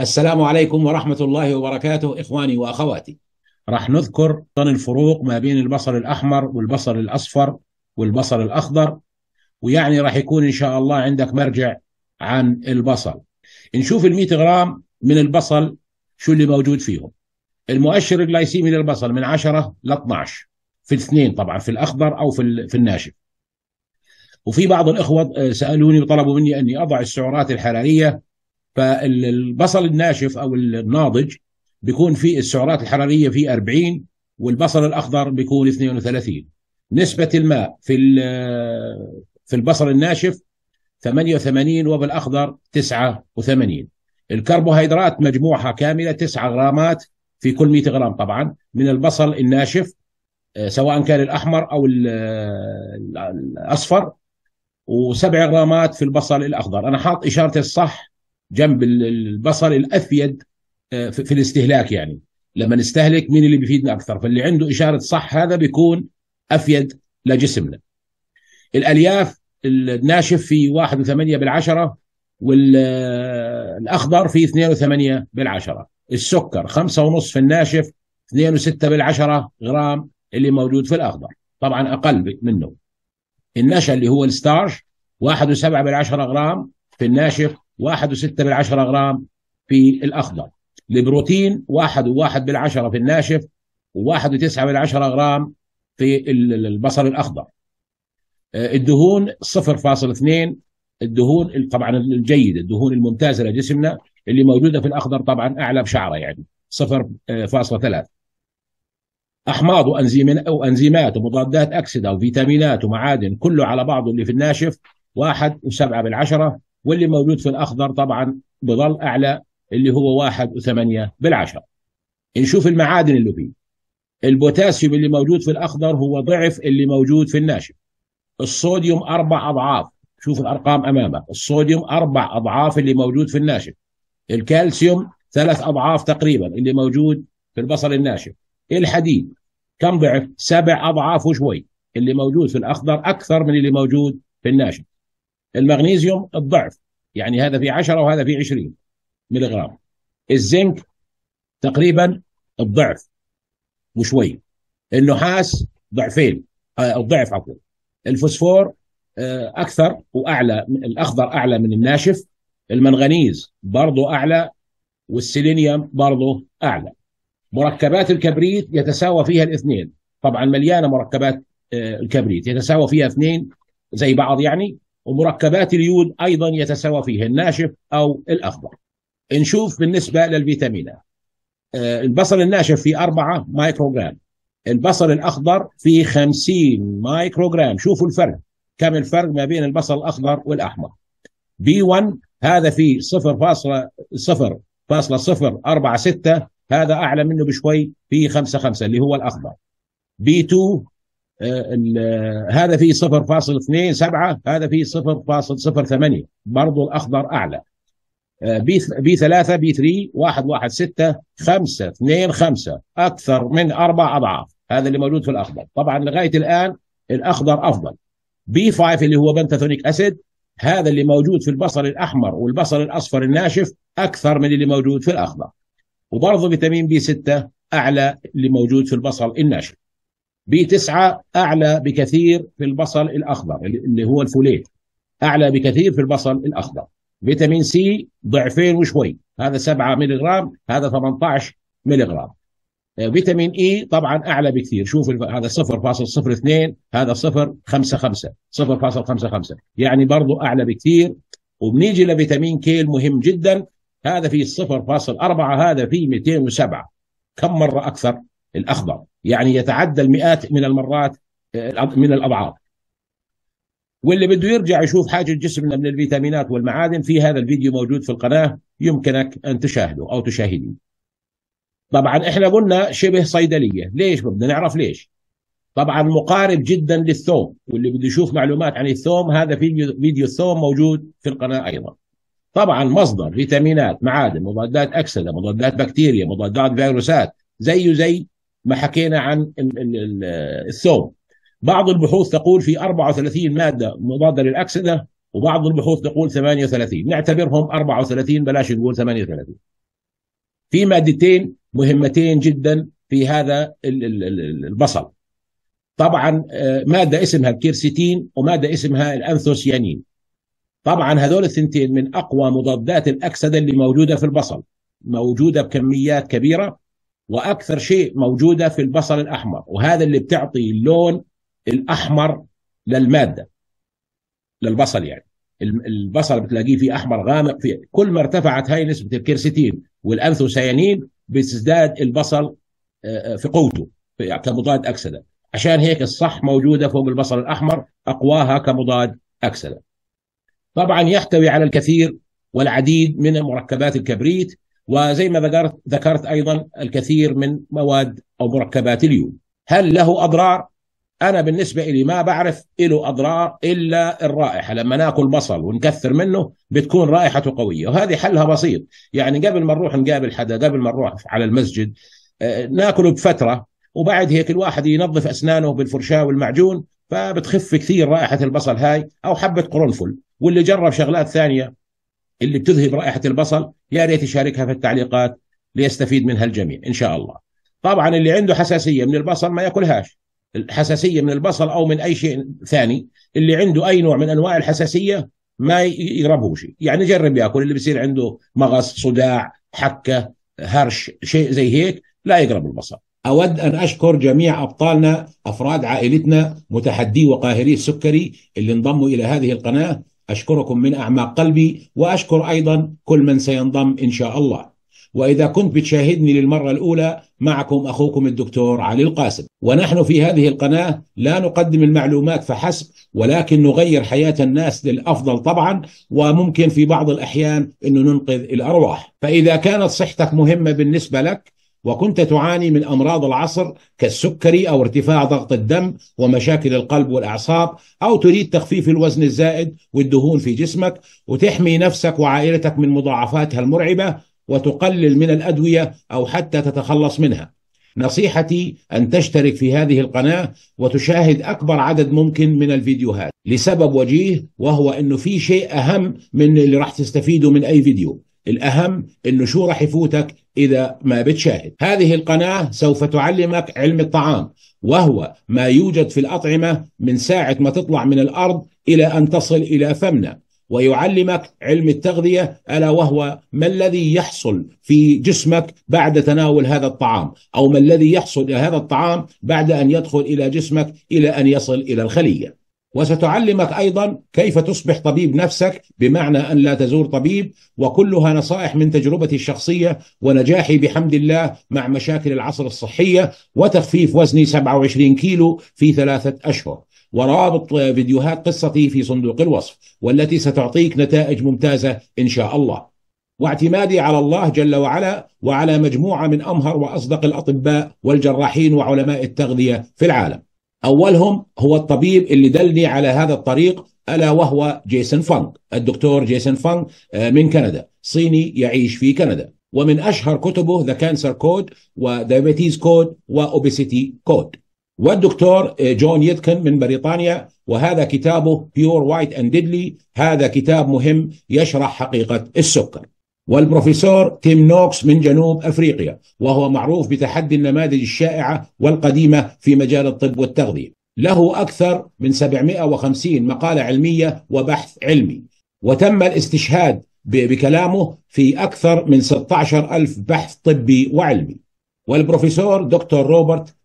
السلام عليكم ورحمة الله وبركاته إخواني وأخواتي راح نذكر طن الفروق ما بين البصل الأحمر والبصل الأصفر والبصل الأخضر ويعني راح يكون إن شاء الله عندك مرجع عن البصل نشوف ال 100 غرام من البصل شو اللي موجود فيهم المؤشر الجلايسيمي للبصل من 10 ل 12 في الاثنين طبعا في الأخضر أو في, في الناشف وفي بعض الإخوة آه، سألوني وطلبوا مني أني أضع السعرات الحرارية فالبصل الناشف او الناضج بيكون في السعرات الحراريه فيه 40 والبصل الاخضر بيكون 32 نسبه الماء في في البصل الناشف 88 وبالاخضر 89 الكربوهيدرات مجموعها كامله 9 غرامات في كل 100 غرام طبعا من البصل الناشف آه، سواء كان الاحمر او آه، الاصفر و7 غرامات في البصل الاخضر انا حاط اشاره الصح جنب البصل الافيد آه، في الاستهلاك يعني لما نستهلك مين اللي بيفيدنا اكثر فاللي عنده اشاره صح هذا بيكون افيد لجسمنا الالياف الناشف في 1.8 بالعشرة والاخضر آه، في 2.8 بالعشرة السكر 5.5 في الناشف 2.6 بالعشرة غرام اللي موجود في الاخضر طبعا اقل منه النشا اللي هو الستارش 1.7 بالعشرة غرام في الناشف 1.6 بالعشرة غرام في الأخضر البروتين 1.1 بالعشرة في الناشف و1.9 بالعشرة غرام في البصل الأخضر آه، الدهون 0.2 الدهون طبعا الجيده الدهون الممتازه لجسمنا اللي موجوده في الاخضر طبعا اعلى بشعره يعني 0.3 احماض وانزيمات ومضادات اكسده وفيتامينات ومعادن كله على بعضه اللي في الناشف 1.7 بالعشره واللي موجود في الأخضر طبعا بظل أعلى اللي هو واحد وثمانية بالعشرة نشوف المعادن اللي فيه البوتاسيوم اللي موجود في الأخضر هو ضعف اللي موجود في الناشف الصوديوم أربع أضعاف شوف الأرقام أمامك الصوديوم أربع أضعاف اللي موجود في الناشف الكالسيوم ثلاث أضعاف تقريبا اللي موجود في البصل الناشف الحديد كم ضعف سبع أضعاف وشوي اللي موجود في الأخضر أكثر من اللي موجود في الناشف المغنيسيوم الضعف يعني هذا في 10 وهذا في 20 ملغ الزنك تقريبا الضعف وشوي النحاس ضعفين آه، الضعف عفوا الفوسفور آه، اكثر واعلى الاخضر اعلى من الناشف المنغنيز برضه اعلى والسيلينيوم برضه اعلى مركبات الكبريت يتساوى فيها الاثنين طبعا مليانه مركبات آه، الكبريت يتساوى فيها اثنين زي بعض يعني ومركبات اليود أيضا يتساوى فيه الناشف أو الأخضر نشوف بالنسبة للفيتامينات آه، البصل الناشف فيه 4 مايكروغرام البصل الأخضر فيه 50 مايكروغرام شوفوا الفرق كم الفرق ما بين البصل الأخضر والأحمر بي 1 هذا فيه 0.0.046 هذا أعلى منه بشوي فيه 5.5 اللي هو الأخضر بي 2 آه، هذا فيه 0.27 هذا فيه 0.08 برضه الاخضر اعلى بي بي 3 بي 3 1 1 6 5 2 5 اكثر من اربع اضعاف هذا اللي موجود في الاخضر طبعا لغايه الان الاخضر افضل بي 5 اللي هو بنتاثونيك اسيد هذا اللي موجود في البصل الاحمر والبصل الاصفر الناشف اكثر من اللي موجود في الاخضر وبرضه فيتامين بي 6 اعلى اللي موجود في البصل الناشف 9 أعلى بكثير في البصل الأخضر اللي هو الفوليت أعلى بكثير في البصل الأخضر فيتامين سي ضعفين وشوي هذا 7 ملغ هذا 18 ملغ آه، فيتامين اي طبعا اعلى بكثير شوف هذا 0.02 هذا 0.55 0.55 يعني برضه اعلى بكثير وبنيجي لفيتامين كي المهم جدا هذا فيه 0.4 هذا فيه 207 كم مره اكثر الاخضر يعني يتعدى المئات من المرات من الاضعاف واللي بده يرجع يشوف حاجه جسمنا من الفيتامينات والمعادن في هذا الفيديو موجود في القناه يمكنك ان تشاهده او تشاهديه طبعا احنا قلنا شبه صيدليه ليش بدنا نعرف ليش طبعا مقارب جدا للثوم واللي بده يشوف معلومات عن الثوم هذا فيديو فيديو الثوم موجود في القناه ايضا طبعا مصدر فيتامينات معادن مضادات اكسده مضادات بكتيريا مضادات فيروسات زيه زي ما حكينا عن الثوب بعض البحوث تقول في 34 مادة مضادة للأكسدة وبعض البحوث تقول 38 نعتبرهم 34 بلاش نقول 38 في مادتين مهمتين جدا في هذا البصل طبعا آه، مادة اسمها الكيرسيتين ومادة اسمها الأنثوسيانين طبعا هذول الثنتين من أقوى مضادات الأكسدة اللي موجودة في البصل موجودة بكميات كبيرة واكثر شيء موجوده في البصل الاحمر وهذا اللي بتعطي اللون الاحمر للماده للبصل يعني البصل بتلاقيه فيه احمر غامق فيه كل ما ارتفعت هاي نسبه الكيرسيتين والانثوسيانين بتزداد البصل آه، آه، في قوته كمضاد اكسده عشان هيك الصح موجوده فوق البصل الاحمر اقواها كمضاد اكسده طبعا يحتوي على الكثير والعديد من مركبات الكبريت وزي ما ذكرت ذكرت ايضا الكثير من مواد او مركبات اليود هل له اضرار انا بالنسبه لي ما بعرف له اضرار الا الرائحه لما ناكل بصل ونكثر منه بتكون رائحته قويه وهذه حلها بسيط يعني قبل ما نروح نقابل حدا قبل ما نروح على المسجد آه، ناكله بفتره وبعد هيك الواحد ينظف اسنانه بالفرشاه والمعجون فبتخف كثير رائحه البصل هاي او حبه قرنفل واللي جرب شغلات ثانيه اللي بتذهب رائحه البصل يا ريت يشاركها في التعليقات ليستفيد منها الجميع ان شاء الله. طبعا اللي عنده حساسيه من البصل ما ياكلهاش. الحساسيه من البصل او من اي شيء ثاني، اللي عنده اي نوع من انواع الحساسيه ما يقربهوش، يعني جرب ياكل اللي بيصير عنده مغص، صداع، حكه، هرش، شيء زي هيك لا يقرب البصل. أود أن أشكر جميع أبطالنا أفراد عائلتنا متحدي وقاهري السكري اللي انضموا إلى هذه القناة أشكركم من أعماق قلبي وأشكر أيضا كل من سينضم إن شاء الله وإذا كنت بتشاهدني للمرة الأولى معكم أخوكم الدكتور علي القاسم ونحن في هذه القناة لا نقدم المعلومات فحسب ولكن نغير حياة الناس للأفضل طبعا وممكن في بعض الأحيان أنه ننقذ الأرواح فإذا كانت صحتك مهمة بالنسبة لك وكنت تعاني من امراض العصر كالسكري او ارتفاع ضغط الدم ومشاكل القلب والاعصاب او تريد تخفيف الوزن الزائد والدهون في جسمك وتحمي نفسك وعائلتك من مضاعفاتها المرعبه وتقلل من الادويه او حتى تتخلص منها. نصيحتي ان تشترك في هذه القناه وتشاهد اكبر عدد ممكن من الفيديوهات لسبب وجيه وهو انه في شيء اهم من اللي راح تستفيده من اي فيديو. الأهم أنه شو راح يفوتك إذا ما بتشاهد هذه القناة سوف تعلمك علم الطعام وهو ما يوجد في الأطعمة من ساعة ما تطلع من الأرض إلى أن تصل إلى فمنا ويعلمك علم التغذيه الا وهو ما الذي يحصل في جسمك بعد تناول هذا الطعام او ما الذي يحصل هذا الطعام بعد ان يدخل الى جسمك الى ان يصل الى الخليه وستعلمك ايضا كيف تصبح طبيب نفسك بمعنى ان لا تزور طبيب وكلها نصائح من تجربتي الشخصيه ونجاحي بحمد الله مع مشاكل العصر الصحيه وتخفيف وزني 27 كيلو في ثلاثه اشهر ورابط فيديوهات قصتي في صندوق الوصف والتي ستعطيك نتائج ممتازه ان شاء الله. واعتمادي على الله جل وعلا وعلى مجموعه من امهر واصدق الاطباء والجراحين وعلماء التغذيه في العالم. أولهم هو الطبيب اللي دلني على هذا الطريق ألا وهو جيسون فانغ الدكتور جيسون فانغ آه، من كندا صيني يعيش في كندا ومن أشهر كتبه ذا كانسر كود ودايابيتيز كود وأوبيسيتي كود والدكتور آه، جون يدكن من بريطانيا وهذا كتابه بيور وايت اند ديدلي هذا كتاب مهم يشرح حقيقة السكر والبروفيسور تيم نوكس من جنوب افريقيا وهو معروف بتحدي النماذج الشائعه والقديمه في مجال الطب والتغذيه. له اكثر من 750 مقاله علميه وبحث علمي وتم الاستشهاد بكلامه في اكثر من 16 ألف بحث طبي وعلمي. والبروفيسور دكتور روبرت